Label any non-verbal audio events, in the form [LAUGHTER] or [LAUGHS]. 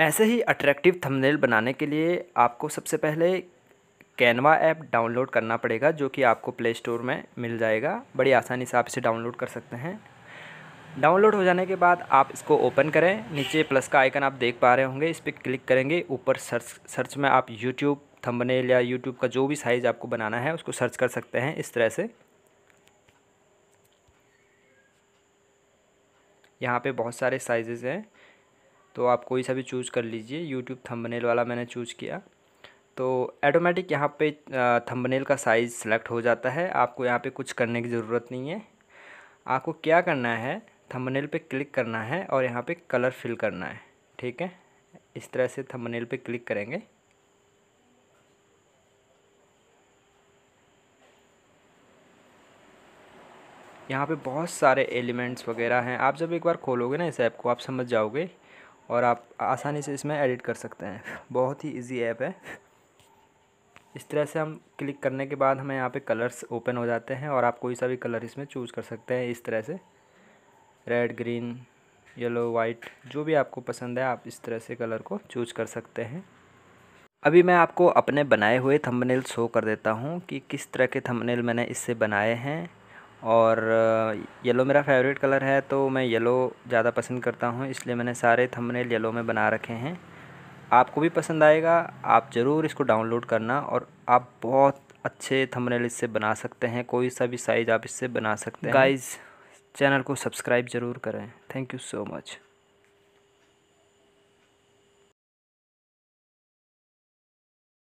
ऐसे ही attractive thumbnail बनाने के लिए आपको सबसे पहले कैनवा ऐप डाउनलोड करना पड़ेगा जो कि आपको प्ले स्टोर में मिल जाएगा बड़ी आसानी से आप इसे डाउनलोड कर सकते हैं डाउनलोड हो जाने के बाद आप इसको ओपन करें नीचे प्लस का आइकन आप देख पा रहे होंगे इस पर क्लिक करेंगे ऊपर सर्च सर्च में आप यूट्यूब थंबनेल या यूट्यूब का जो भी साइज़ आपको बनाना है उसको सर्च कर सकते हैं इस तरह से यहाँ पे बहुत सारे साइजेज़ हैं तो आप कोई सा भी चूज़ कर लीजिए यूट्यूब थंबनेल वाला मैंने चूज़ किया तो ऐटोमेटिक यहाँ पे थंबनेल का साइज़ सेलेक्ट हो जाता है आपको यहाँ पे कुछ करने की ज़रूरत नहीं है आपको क्या करना है थंबनेल पे क्लिक करना है और यहाँ पे कलर फिल करना है ठीक है इस तरह से थंबनेल पे क्लिक करेंगे यहाँ पे बहुत सारे एलिमेंट्स वगैरह हैं आप जब एक बार खोलोगे ना इस ऐप को आप समझ जाओगे और आप आसानी से इसमें एडिट कर सकते हैं [LAUGHS] बहुत ही इजी ऐप है इस तरह से हम क्लिक करने के बाद हमें यहाँ पे कलर्स ओपन हो जाते हैं और आप कोई सा भी कलर इसमें चूज़ कर सकते हैं इस तरह से रेड ग्रीन येलो वाइट जो भी आपको पसंद है आप इस तरह से कलर को चूज़ कर सकते हैं अभी मैं आपको अपने बनाए हुए थंबनेल शो कर देता हूँ कि किस तरह के थंबनेल मैंने इससे बनाए हैं और येलो मेरा फेवरेट कलर है तो मैं येलो ज़्यादा पसंद करता हूँ इसलिए मैंने सारे थंबनेल येलो में बना रखे हैं आपको भी पसंद आएगा आप ज़रूर इसको डाउनलोड करना और आप बहुत अच्छे थंबनेल इससे बना सकते हैं कोई सा भी साइज़ आप इससे बना सकते हैं गाइज़ चैनल को सब्सक्राइब ज़रूर करें थैंक यू सो मच